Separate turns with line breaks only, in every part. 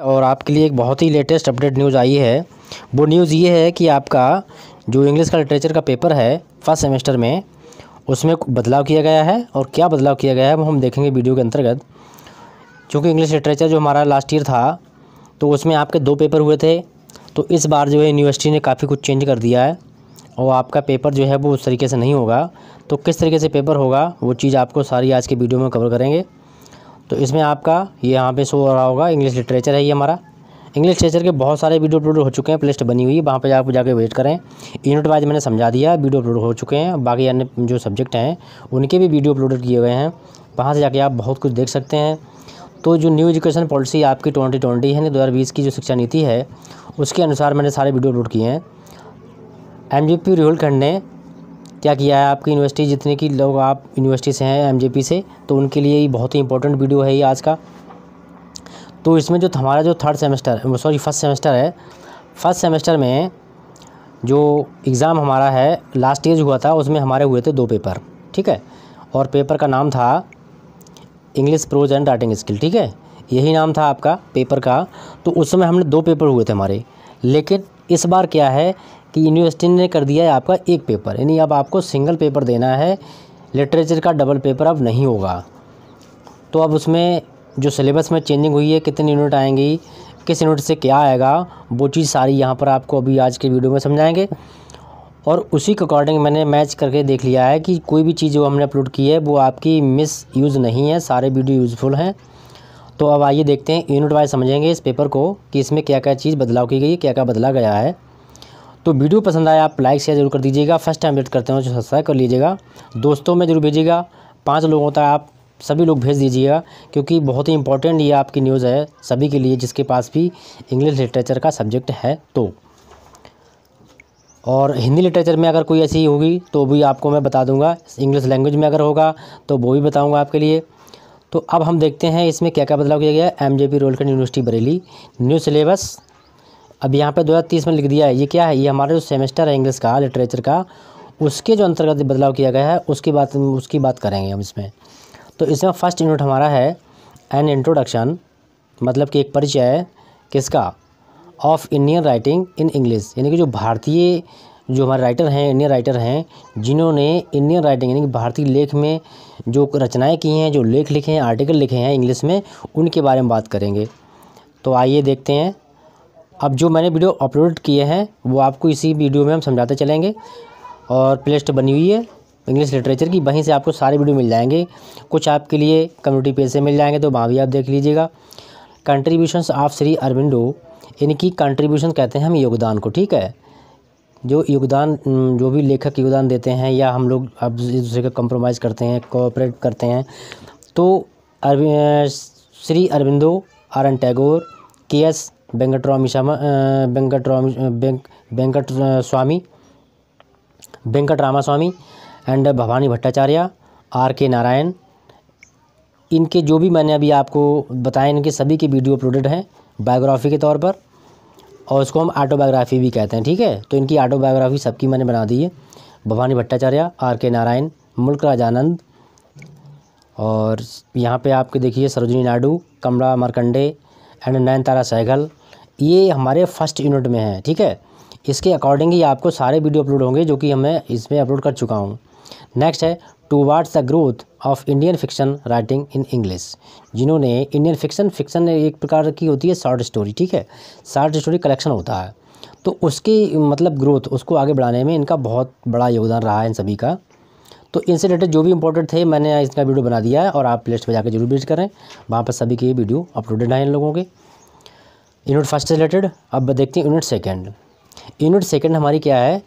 और आपके लिए एक बहुत ही लेटेस्ट अपडेट न्यूज़ आई है वो न्यूज़ ये है कि आपका जो इंग्लिश का लिटरेचर का पेपर है फर्स्ट सेमेस्टर में उसमें बदलाव किया गया है और क्या बदलाव किया गया है वो हम देखेंगे वीडियो के अंतर्गत क्योंकि इंग्लिश लिटरेचर जो हमारा लास्ट ईयर था तो उसमें आपके दो पेपर हुए थे तो इस बार जो है यूनिवर्सिटी ने काफ़ी कुछ चेंज कर दिया है और आपका पेपर जो है वो उस तरीके से नहीं होगा तो किस तरीके से पेपर होगा वो चीज़ आपको सारी आज के वीडियो में कवर करेंगे तो इसमें आपका ये यहाँ पे शो हो रहा होगा इंग्लिश लिटरेचर है ये हमारा इंग्लिश लिटरेचर के बहुत सारे वीडियो अपलोड हो चुके हैं प्लेलिस्ट बनी हुई है वहाँ पर आप जाकर वेट करें यूनिट वाइज मैंने समझा दिया वीडियो अपलोड हो चुके हैं बाकी अन्य जो सब्जेक्ट हैं उनके भी वीडियो अपलोड किए हुए हैं वहाँ से जाके आप बहुत कुछ देख सकते हैं तो जो न्यू एजुकेशन पॉलिसी आपकी ट्वेंटी ट्वेंटी है दो हज़ार बीस की जो शिक्षा नीति है उसके अनुसार मैंने सारे वीडियो अपलोड किए हैं एम जी पी खंड ने क्या किया है आपकी यूनिवर्सिटी जितने की लोग आप यूनिवर्सिटी से हैं एमजेपी से तो उनके लिए ही बहुत ही इंपॉर्टेंट वीडियो है ये आज का तो इसमें जो हमारा जो third semester sorry first semester है फर्स्ट सेमेस्टर में जो एग्ज़ाम हमारा है लास्ट ईयर हुआ था उसमें हमारे हुए थे दो पेपर ठीक है और पेपर का नाम था English prose and writing skill ठीक है यही नाम था आपका पेपर का तो उस समय हमने दो पेपर हुए थे हमारे लेकिन इस बार क्या है कि यूनिवर्सिटी ने कर दिया है आपका एक पेपर यानी अब आपको सिंगल पेपर देना है लिटरेचर का डबल पेपर अब नहीं होगा तो अब उसमें जो सिलेबस में चेंजिंग हुई है कितनी यूनिट आएंगी किस यूनिट से क्या आएगा वो चीज़ सारी यहाँ पर आपको अभी आज के वीडियो में समझाएंगे और उसी के अकॉर्डिंग मैंने मैच करके देख लिया है कि कोई भी चीज़ जो हमने अपलोड की है वो आपकी मिस यूज़ नहीं है सारे वीडियो यूज़फुल हैं तो अब आइए देखते हैं यूनिट वाइज समझेंगे इस पेपर को कि इसमें क्या क्या चीज़ बदलाव की गई है क्या क्या बदला गया है तो वीडियो पसंद आया आप लाइक शेयर जरूर कर दीजिएगा फर्स्ट टाइम वेट करते हैं जो तो सब्सक्राइब कर लीजिएगा दोस्तों में जरूर भेजिएगा पाँच लोगों तक आप सभी लोग भेज दीजिएगा क्योंकि बहुत ही इंपॉर्टेंट ये आपकी न्यूज़ है सभी के लिए जिसके पास भी इंग्लिश लिटरेचर का सब्जेक्ट है तो और हिंदी लिटरेचर में अगर कोई ऐसी होगी तो भी आपको मैं बता दूंगा इंग्लिश लैंग्वेज में अगर होगा तो वो भी बताऊंगा आपके लिए तो अब हम देखते हैं इसमें क्या क्या बदलाव किया गया M J P Rohilkhand university Bareilly new syllabus अब यहाँ पे 2030 में लिख दिया है ये क्या है ये हमारा जो सेमेस्टर है इंग्लिश का लिटरेचर का उसके जो अंतर्गत बदलाव किया गया है उसकी बात उसकी बात करेंगे हम इसमें तो इसमें फर्स्ट यूनिट हमारा है एन इंट्रोडक्शन मतलब कि एक परिचय है किसका of Indian writing in English यानी कि जो भारतीय जो हमारे राइटर हैं इंडियन राइटर हैं जिन्होंने इंडियन राइटिंग यानी कि भारतीय लेख में जो रचनाएं की हैं जो लेख लिखे हैं आर्टिकल लिखे हैं इंग्लिश में उनके बारे में बात करेंगे तो आइए देखते हैं अब जो मैंने वीडियो अपलोड किए हैं वो आपको इसी वीडियो में हम समझाते चलेंगे और प्लेस्ट बनी हुई है इंग्लिश लिटरेचर की वहीं से आपको सारे वीडियो मिल जाएंगे कुछ आपके लिए कम्युनिटी पेज से मिल जाएंगे तो वहाँ भी आप देख लीजिएगा कंट्रीब्यूशंस ऑफ श्री अरविंदो इनकी कंट्रीब्यूशन कहते हैं हम योगदान को ठीक है जो योगदान जो भी लेखक योगदान देते हैं या हम लोग अब दूसरे का कंप्रोमाइज़ करते हैं कोऑपरेट करते हैं तो Arvind Shri Aurobindo R N Tagore K S Venkatarami Sharma Venkatarami Venkat Swami Venkat Rama Swami and Bhabani Bhattacharya R K Narayan इनके जो भी मैंने अभी आपको बताए इनके सभी के वीडियो अपलोडेड हैं बायोग्राफी के तौर पर और उसको हम ऑटोबायोग्राफी भी कहते हैं ठीक है तो इनकी ऑटोबायोग्राफी सबकी मैंने बना दी है भवानी भट्टाचार्य आर के नारायण मुल्क राजानंद और यहाँ पे आपके देखिए सरोजनी नायडू कमला मारकंडे एंड तारा सहगल ये हमारे फर्स्ट यूनिट में है ठीक है इसके अकॉर्डिंग ही आपको सारे वीडियो अपलोड होंगे जो कि हमें इसमें अपलोड कर चुका हूँ नेक्स्ट है towards the growth of Indian fiction writing in English जिन्होंने इंडियन फिक्शन फिक्शन एक प्रकार की होती है शॉर्ट स्टोरी ठीक है शॉर्ट स्टोरी कलेक्शन होता है तो उसकी मतलब ग्रोथ उसको आगे बढ़ाने में इनका बहुत बड़ा योगदान रहा है इन सभी का तो इनसे रिलेटेड जो भी इंपॉर्टेंट थे मैंने इसका वीडियो बना दिया है और आप प्लेस्ट पर जाकर जरूर विजिट करें वहाँ पर सभी के वीडियो अपलोडेड हैं इन लोगों के यूनिट फर्स्ट से रिलेटेड अब देखते हैं यूनिट सेकेंड यूनिट सेकेंड हमारी क्या है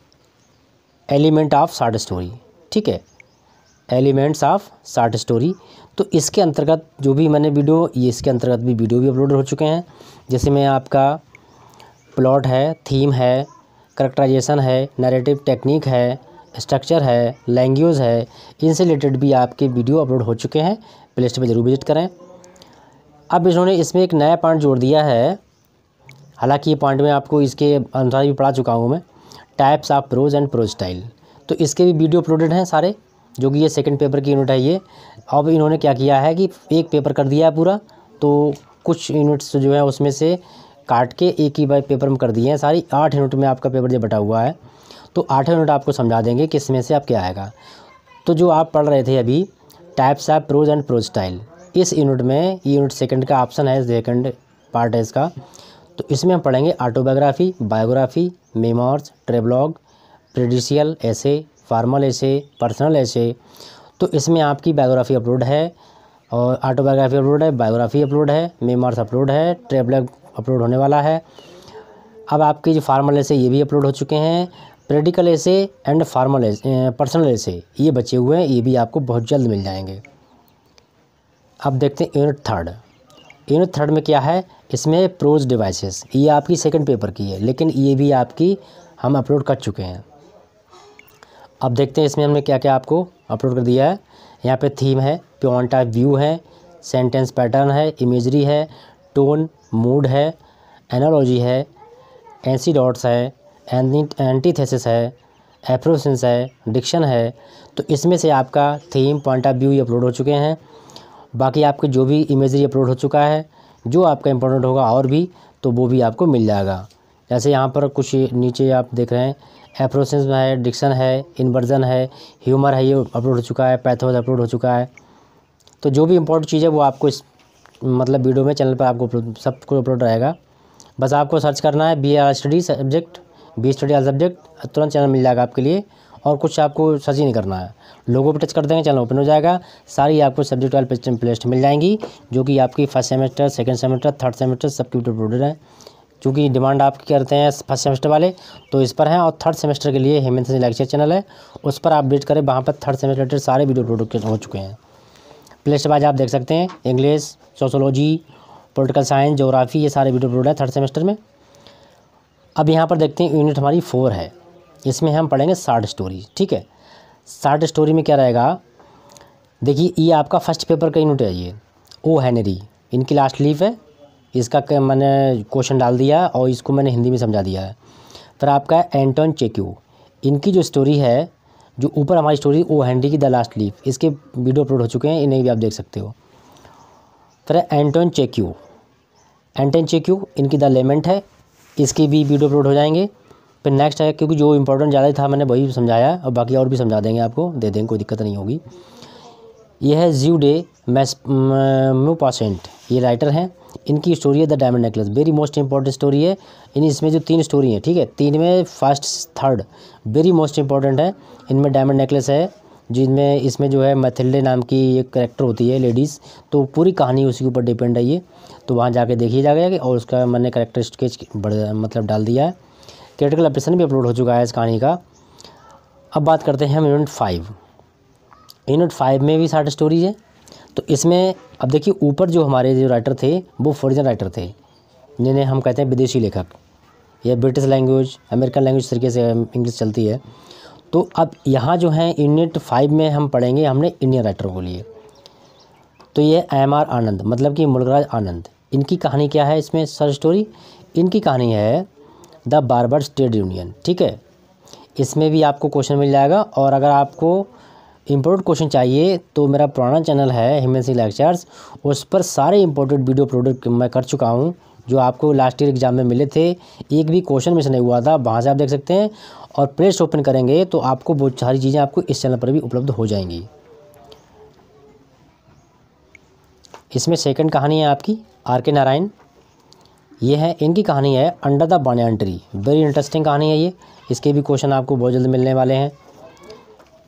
एलिमेंट ऑफ शार्ट स्टोरी ठीक है एलिमेंट्स ऑफ शार्ट स्टोरी तो इसके अंतर्गत जो भी मैंने वीडियो ये इसके अंतर्गत भी वीडियो भी अपलोड हो चुके हैं जैसे मैं आपका प्लॉट है थीम है करेक्टराइजेशन है नरेटिव टेक्निक है स्ट्रक्चर है लैंग्वेज है इनसे रिलेटेड भी आपके वीडियो अपलोड हो चुके हैं प्लेलिस्ट पर जरूर विजिट करें अब इन्होंने इसमें एक नया पॉइंट जोड़ दिया है हालांकि ये पॉइंट में आपको इसके अनुसार भी पढ़ा चुका हूँ मैं types of prose and prose style तो इसके भी वीडियो अपलोडेड हैं सारे जो कि ये सेकंड पेपर की यूनिट है ये अब इन्होंने क्या किया है कि एक पेपर कर दिया है पूरा तो कुछ यूनिट्स जो है उसमें से काट के एक ही बार पेपर में कर दिए हैं सारी आठ यूनिट में आपका पेपर जो बटा हुआ है तो आठ यूनिट आपको समझा देंगे किस में से आप क्या आएगा तो जो आप पढ़ रहे थे अभी types of prose and prose style इस यूनिट में यूनिट सेकंड का ऑप्शन है सेकंड पार्ट है इसका तो इसमें हम पढ़ेंगे autobiography biography memoirs travelogue periodical essay formal ऐसे पर्सनल ऐसे तो इसमें आपकी बायोग्राफी अपलोड है और ऑटोबायोग्राफी अपलोड है बायोग्राफी अपलोड है मेमोर्स अपलोड है ट्रेवलॉग अपलोड होने वाला है अब आपके जो फार्मल ऐसे ये भी अपलोड हो चुके हैं प्रेडिकल ऐसे एंड फार्मल पर्सनल ऐसे ये बचे हुए हैं ये भी आपको बहुत जल्द मिल जाएंगे अब देखते हैं यूनिट थर्ड यूनिट थर्ड में क्या है इसमें प्रोज डिवाइसेस ये आपकी सेकंड पेपर की है लेकिन ये भी आपकी हम अपलोड कर चुके हैं अब देखते हैं इसमें हमने क्या क्या आपको अपलोड कर दिया है यहाँ पे थीम है प्योन टाइप व्यू है सेंटेंस पैटर्न है इमेजरी है टोन मूड है एनोलॉजी है एनसी डॉट्स है एंटीथेसिस है एप्रोसेंस है डिक्शन है तो इसमें से आपका theme point of view upload हो चुके हैं बाकी आपके जो भी इमेजरी अपलोड हो चुका है जो आपका इम्पोर्टेंट होगा और भी तो वो भी आपको मिल जाएगा जैसे यहाँ पर कुछ नीचे आप देख रहे हैं एफ्रोसेंस है डिक्शन है इन्वर्जन है ह्यूमर है ये अपलोड हो चुका है पैथोज अपलोड हो चुका है तो जो भी इम्पोर्टेंट चीज़ है वो आपको इस मतलब वीडियो में चैनल पर आपको सब कुछ अपलोड रहेगा बस आपको सर्च करना है B R study subject B study R subject तुरंत चैनल मिल जाएगा आपके लिए और कुछ आपको सर्च ही नहीं करना है लोगों पर टच कर देंगे चैनल ओपन हो जाएगा सारी आपको सब्जेक्ट वाले पेस्ट प्लेस्ट मिल जाएंगी जो कि आपकी first semester second semester third semester सबकी प्रोडर है चूँकि डिमांड आप करते हैं फर्स्ट सेमेस्टर वाले तो इस पर हैं और थर्ड सेमेस्टर के लिए हेमंत सिंह लेक्चर चैनल है उस पर आप अपडेट करें वहाँ पर थर्ड सेमेस्टर सारे वीडियो प्रोडक्ट हो चुके हैं प्लेस्ट वाइज आप देख सकते हैं English sociology political science geography ये सारे वीडियो प्रोडक्ट हैं थर्ड सेमेस्टर में अब यहाँ पर देखते हैं यूनिट हमारी फोर है इसमें हम पढ़ेंगे शार्ट स्टोरी ठीक है शार्ट स्टोरी में क्या रहेगा देखिए ये आपका फर्स्ट पेपर का यूनिट है ये ओ हैनरी इनकी लास्ट लीफ है इसका मैंने क्वेश्चन डाल दिया और इसको मैंने हिंदी में समझा दिया है फिर आपका है एंटोन चेक्यू इनकी जो स्टोरी है जो ऊपर हमारी स्टोरी ओ हैनरी की द लास्ट लीफ इसके वीडियो अपलोड हो चुके हैं इन्हें भी आप देख सकते हो फिर एंटोन चेक्यू एंटन चेक्यू इनकी द लेमेंट है इसके भी वीडियो अपलोड हो जाएंगे फिर नेक्स्ट है क्योंकि जो इंपॉर्टेंट ज़्यादा था मैंने वही समझाया और बाकी और भी समझा देंगे आपको दे देंगे कोई दिक्कत नहीं होगी यह है जीव डे मैस मोपासेंट ये राइटर हैं इनकी स्टोरी है the diamond necklace very most important story है इन इसमें जो तीन स्टोरी हैं ठीक है तीन में first third very most important है इनमें डायमंड नेकलेस है जिनमें इसमें जो है मैथिल्डे नाम की एक करेक्टर होती है लेडीज़ तो पूरी कहानी उसी के ऊपर डिपेंड है ये तो वहाँ जाके देखिए जाएगा और उसका मैंने करेक्टर स्केच बढ़ मतलब डाल दिया है थिएटिकल एप्लीसन भी अपलोड हो चुका है इस कहानी का अब बात करते हैं हम यूनिट फाइव यूनिट फाइव में भी साठ स्टोरीज है तो इसमें अब देखिए ऊपर जो हमारे जो राइटर थे वो फॉरिजन राइटर थे जिन्हें हम कहते हैं विदेशी लेखक या ब्रिटिश लैंग्वेज अमेरिकन लैंग्वेज तरीके से इंग्लिश चलती है तो अब यहाँ जो है यूनिट फाइव में हम पढ़ेंगे हमने इंडियन राइटर को लिए तो ये एम आर आनंद मतलब कि मुल्कराज आनंद इनकी कहानी क्या है इसमें सर स्टोरी इनकी कहानी है द बारबर्स ट्रेड यूनियन ठीक है इसमें भी आपको क्वेश्चन मिल जाएगा और अगर आपको इम्पोर्टेंट क्वेश्चन चाहिए तो मेरा पुराना चैनल है हेमंत सिंह लेक्चर्स उस पर सारे इम्पोर्टेंट वीडियो प्रोडक्ट मैं कर चुका हूँ जो आपको लास्ट ईयर एग्जाम में मिले थे एक भी क्वेश्चन मिस नहीं हुआ था वहाँ से आप देख सकते हैं और प्लेस ओपन करेंगे तो आपको बहुत सारी चीज़ें आपको इस चैनल पर भी उपलब्ध हो जाएंगी इसमें सेकंड कहानी है आपकी आर के नारायण ये है इनकी कहानी है under the banyan tree very interesting कहानी है ये इसके भी क्वेश्चन आपको बहुत जल्द मिलने वाले हैं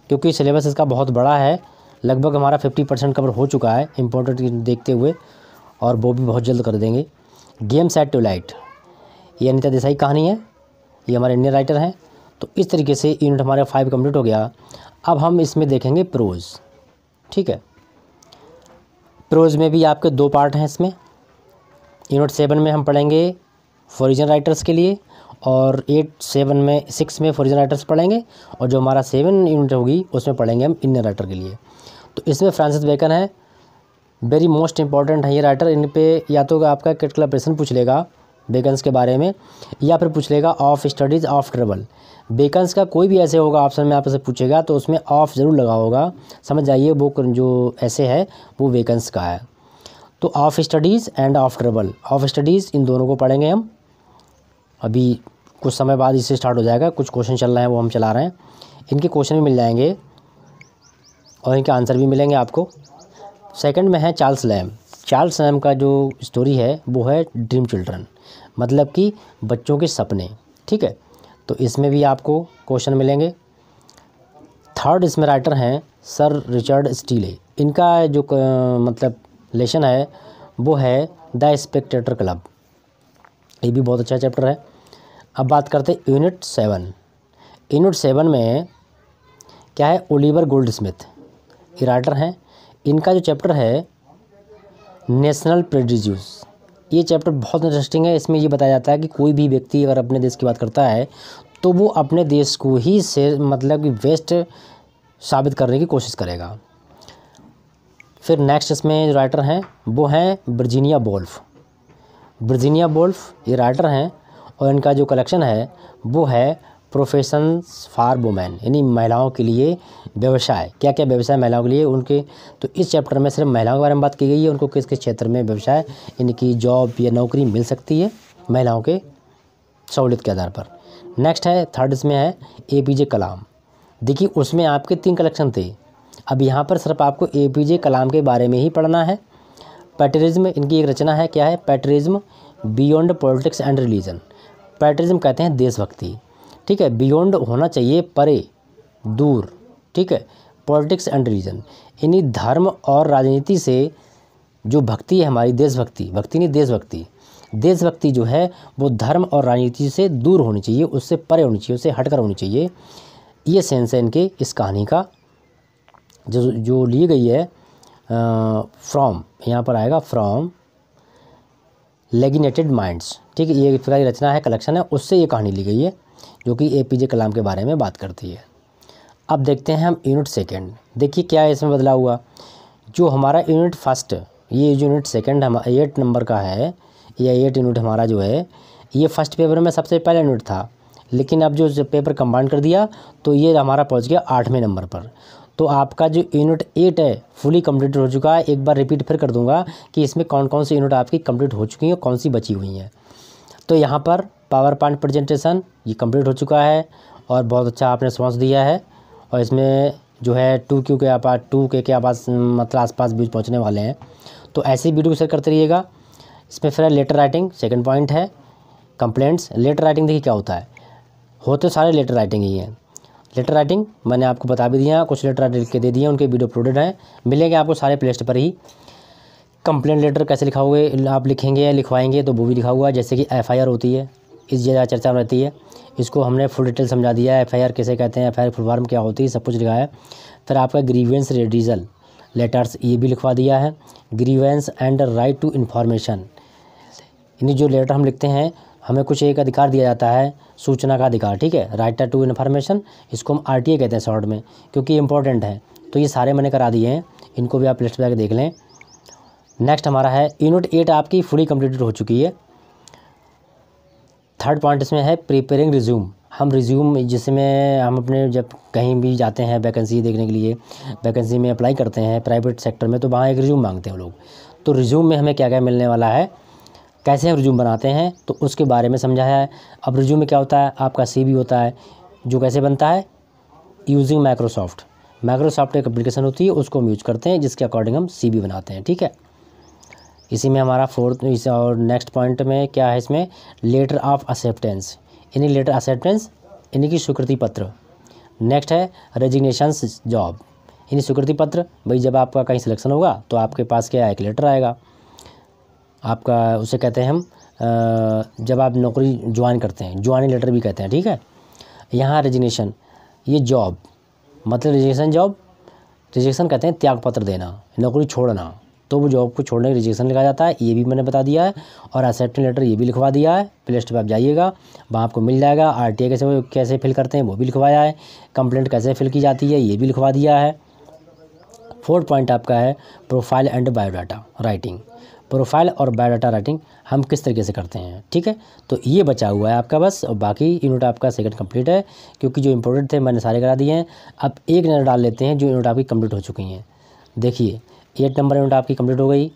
क्योंकि सिलेबस इसका बहुत बड़ा है लगभग हमारा फिफ्टी परसेंट कवर हो चुका है इम्पोर्टेंट देखते हुए और वो भी बहुत जल्द कर देंगे गेम सेट टू लाइट ये अनिता देसाई कहानी है ये हमारे इंडियन राइटर हैं तो इस तरीके से यूनिट हमारा फाइव कम्प्लीट हो गया अब हम इसमें देखेंगे प्रोज़ ठीक है प्रोज़ में भी आपके दो पार्ट हैं इसमें यूनिट सेवन में हम पढ़ेंगे फॉरिजन राइटर्स के लिए और एट सेवन में सिक्स में फॉरिजन राइटर्स पढ़ेंगे और जो हमारा सेवन यूनिट होगी उसमें पढ़ेंगे हम इंडियन राइटर के लिए तो इसमें फ्रांसिस बेकन है वेरी मोस्ट इंपॉर्टेंट है ये राइटर इन पर या तो आपका क्रिटिकल प्रश्न पूछ लेगा बेकन्स के बारे में या फिर पूछ लेगा of studies of travel Bacon's का कोई भी ऐसे होगा ऑप्शन में आपसे पूछेगा तो उसमें ऑफ ज़रूर लगा होगा समझ जाइए वो जो ऐसे है वो वेकन्स का है तो of studies and of travel of studies इन दोनों को पढ़ेंगे हम अभी कुछ समय बाद इससे स्टार्ट हो जाएगा कुछ क्वेश्चन चल रहे हैं वो हम चला रहे हैं इनके क्वेश्चन भी मिल जाएंगे और इनके आंसर भी मिलेंगे आपको सेकंड में है चार्ल्स लैम चार्ल्स लैम का जो स्टोरी है वो है ड्रीम चिल्ड्रन मतलब कि बच्चों के सपने ठीक है तो इसमें भी आपको क्वेश्चन मिलेंगे थर्ड इसमें राइटर हैं सर रिचर्ड स्टीले इनका जो मतलब लेसन है वो है द स्पेक्टेटर क्लब ये भी बहुत अच्छा चैप्टर है अब बात करते हैं यूनिट सेवन यूनिट सेवन में क्या है ओलिवर गोल्ड स्मिथ ये राइटर हैं इनका जो चैप्टर है नेशनल प्रेडिज्यूस ये चैप्टर बहुत इंटरेस्टिंग है इसमें ये बताया जाता है कि कोई भी व्यक्ति अगर अपने देश की बात करता है तो वो अपने देश को ही से मतलब कि वेस्ट साबित करने की कोशिश करेगा फिर नेक्स्ट इसमें जो राइटर हैं वो हैं ब्रजीनिया बोल्फ ब्रजीनिया बोल्फ ये राइटर हैं और इनका जो कलेक्शन है वो है प्रोफेशंस फॉर वुमेन यानी महिलाओं के लिए व्यवसाय क्या क्या व्यवसाय महिलाओं के लिए उनके तो इस चैप्टर में सिर्फ महिलाओं के बारे में बात की गई है उनको किस किस क्षेत्र में व्यवसाय यानी कि जॉब या नौकरी मिल सकती है महिलाओं के सहूलियत के आधार पर नेक्स्ट है थर्ड इसमें है ए पी जे कलाम देखिए उसमें आपके तीन कलेक्शन थे अब यहाँ पर सिर्फ आपको ए पी जे कलाम के बारे में ही पढ़ना है पैटरिज्म इनकी एक रचना है क्या है patriotism beyond politics and religion patriotism कहते हैं देशभक्ति ठीक है बियॉन्ड होना चाहिए परे दूर ठीक है पॉलिटिक्स एंड रिलीजन इन्हीं धर्म और राजनीति से जो भक्ति है हमारी देशभक्ति भक्ति नहीं देशभक्ति देशभक्ति जो है वो धर्म और राजनीति से दूर होनी चाहिए उससे परे होनी चाहिए उससे हटकर होनी चाहिए ये सेंस है इनके इस कहानी का जो जो ली गई है फ्रॉम यहाँ पर आएगा फ्रॉम लेगिनेटेड माइंड्स ठीक है ये एक प्रकार की रचना है कलेक्शन है उससे ये कहानी ली गई है जो कि ए पी जे कलाम के बारे में बात करती है अब देखते हैं हम यूनिट सेकेंड देखिए क्या है इसमें बदलाव हुआ जो हमारा यूनिट फर्स्ट ये जो यूनिट सेकेंड हम एट नंबर का है या एट यूनिट हमारा जो है ये फर्स्ट पेपर में सबसे पहला यूनिट था लेकिन अब जो पेपर कंबाइंड कर दिया तो ये हमारा पहुंच गया आठवें नंबर पर तो आपका जो यूनिट एट है फुली कंप्लीट हो चुका है एक बार रिपीट फिर कर दूंगा कि इसमें कौन कौन सी यूनिट आपकी कंप्लीट हो चुकी हैं कौन सी बची हुई हैं तो यहाँ पर पावर पॉइंट प्रजेंटेशन ये कम्प्लीट हो चुका है और बहुत अच्छा आपने रिस्पॉन्स दिया है और इसमें जो है टू क्यू के आपात टू के के आपास मतलब आसपास बीच पहुँचने वाले हैं तो ऐसे वीडियो शेयर करते रहिएगा इसमें फिर लेटर राइटिंग सेकेंड पॉइंट है कंप्लेंट्स लेटर राइटिंग देखिए क्या होता है होते सारे लेटर राइटिंग ही हैं लेटर राइटिंग मैंने आपको बता भी दिया कुछ लेटर राइटिंग के दे दिए उनके वीडियो अपलोडेड हैं मिलेंगे आपको सारे प्लेस्ट पर ही कंप्लेंट लेटर कैसे लिखाओगे आप लिखेंगे या लिखवाएंगे तो वो भी लिखा हुआ है जैसे कि एफ़ होती है इस ज़्यादा चर्चा में रहती है इसको हमने फुल डिटेल समझा दिया है एफ कैसे कहते हैं एफ फुल फॉर्म क्या होती है सब कुछ लिखा है फिर आपका ग्रीवेंस रेडिजल लेटर्स ये भी लिखवा दिया है grievance and right to information यानी जो लेटर हम लिखते हैं हमें कुछ एक अधिकार दिया जाता है सूचना का अधिकार ठीक है राइट टू इन्फॉर्मेशन इसको हम आर कहते हैं शॉर्ट में क्योंकि इंपॉर्टेंट है तो ये सारे मैंने करा दिए हैं इनको भी आप लिस्ट पर देख लें नेक्स्ट हमारा है यूनिट एट आपकी फुली कम्प्लीटेड हो चुकी है थर्ड पॉइंट इसमें है प्रिपेयरिंग रिज्यूम हम रिज्यूम जिसमें हम अपने जब कहीं भी जाते हैं वैकेंसी देखने के लिए वैकेंसी में अप्लाई करते हैं प्राइवेट सेक्टर में तो वहाँ एक रिज्यूम मांगते हैं लोग तो रिज्यूम में हमें क्या क्या मिलने वाला है कैसे हम रिज्यूम बनाते हैं तो उसके बारे में समझाया है अब रिज्यूम में क्या होता है आपका सी होता है जो कैसे बनता है यूजिंग माइक्रोसॉफ्ट माइक्रोसॉफ्ट एक अप्लीकेशन होती है उसको हम यूज करते हैं जिसके अकॉर्डिंग हम सी बनाते हैं ठीक है इसी में हमारा फोर्थ इस और नेक्स्ट पॉइंट में क्या है इसमें लेटर ऑफ एक्सेप्टेंस यानी लेटर एक्सेप्टेंस यानी कि स्वीकृति पत्र नेक्स्ट है रेजिग्नेशन जॉब यानी स्वीकृति पत्र भाई जब आपका कहीं सिलेक्शन होगा तो आपके पास क्या है एक लेटर आएगा आपका उसे कहते हैं हम जब आप नौकरी ज्वाइन करते हैं ज्वाइनिंग लेटर भी कहते हैं ठीक है यहाँ रेजिग्नेशन ये जॉब मतलब रेजिग्नेशन जॉब रिजेक्शन कहते हैं त्यागपत्र देना नौकरी छोड़ना तो वो जॉब को छोड़ने रिजेक्शन लिखा जाता है ये भी मैंने बता दिया है और एक्सेप्टिंग लेटर ये भी लिखवा दिया है प्ले स्टोर पर आप जाइएगा वहाँ आपको मिल जाएगा आर टी कैसे कैसे फिल करते हैं वो भी लिखवाया है कंप्लेंट कैसे फिल की जाती है ये भी लिखवा दिया है फोर्थ पॉइंट आपका है profile and biodata writing profile और बायोडाटा राइटिंग हम किस तरीके से करते हैं ठीक है तो ये बचा हुआ है आपका बस और बाकी यूनिट आपका सेकंड कंप्लीट है क्योंकि जो इंपॉर्टेंट थे मैंने सारे करा दिए हैं अब एक नजर डाल लेते हैं जो यूनिट आपकी कंप्लीट हो चुकी हैं देखिए एट नंबर यूनिट आपकी कंप्लीट हो गई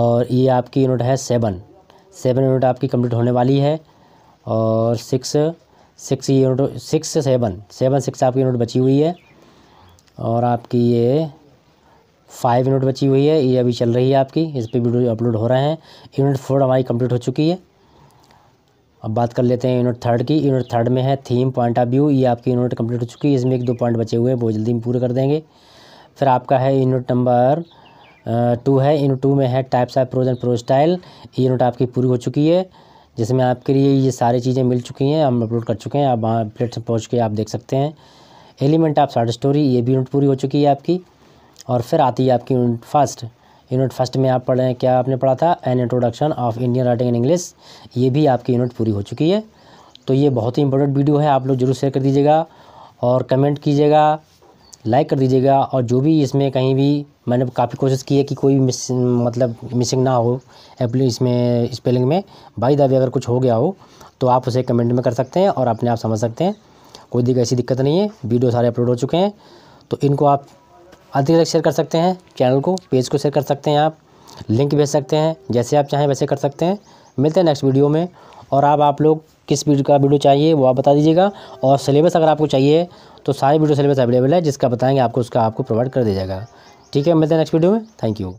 और ये आपकी यूनिट है सेवन सेवन यूनिट आपकी कम्प्लीट होने वाली है और six six unit six seven seven six आपकी यूनिट बची हुई है और आपकी ये फाइव यूनिट बची हुई है ये अभी चल रही है आपकी इस पर वीडियो अपलोड हो रहे हैं यूनिट फोर हमारी कंप्लीट हो चुकी है अब बात कर लेते हैं यूनिट थर्ड की यूनिट थर्ड में है थीम पॉइंट ऑफ व्यू ये आपकी यूनिट कंप्लीट हो चुकी है इसमें एक दो पॉइंट बचे हुए हैं वो जल्दी हम पूरे कर देंगे फिर आपका है यूनिट नंबर टू है यूनिट टू में है types of prose and prose style unit आपकी पूरी हो चुकी है जिसमें आपके लिए ये सारी चीज़ें मिल चुकी हैं हम अपलोड कर चुके हैं आप वहाँ प्लेटफॉर्म पहुँच के आप देख सकते हैं एलिमेंट ऑफ शार्ट स्टोरी ये भी यूनिट पूरी हो चुकी है आपकी और फिर आती है आपकी यूनिट फर्स्ट यूनिट फर्स्ट में आप पढ़ रहे हैं क्या आपने पढ़ा था an introduction of Indian writing in English ये भी आपकी यूनिट पूरी हो चुकी है तो ये बहुत ही इंपॉर्टेंट वीडियो है आप लोग जरूर शेयर कर दीजिएगा और कमेंट कीजिएगा लाइक कर दीजिएगा और जो भी इसमें कहीं भी मैंने काफ़ी कोशिश की है कि कोई मिस मतलब मिसिंग ना हो एप्ली इसमें स्पेलिंग में बाई द वे अगर कुछ हो गया हो तो आप उसे कमेंट में कर सकते हैं और अपने आप समझ सकते हैं कोई दिक्कत ऐसी दिक्कत नहीं है वीडियो सारे अपलोड हो चुके हैं तो इनको आप अधिक अधिक शेयर कर सकते हैं चैनल को पेज को शेयर कर सकते हैं आप लिंक भेज सकते हैं जैसे आप चाहें वैसे कर सकते हैं मिलते हैं नेक्स्ट वीडियो में और आप आप लोग किस वीडियो का वीडियो चाहिए वो आप बता दीजिएगा और सिलेबस अगर आपको चाहिए तो सारे वीडियो सिलेबस अवेलेबल है जिसका बताएंगे आपको उसका आपको प्रोवाइड कर दिया जाएगा ठीक है मिलते हैं नेक्स्ट वीडियो में थैंक यू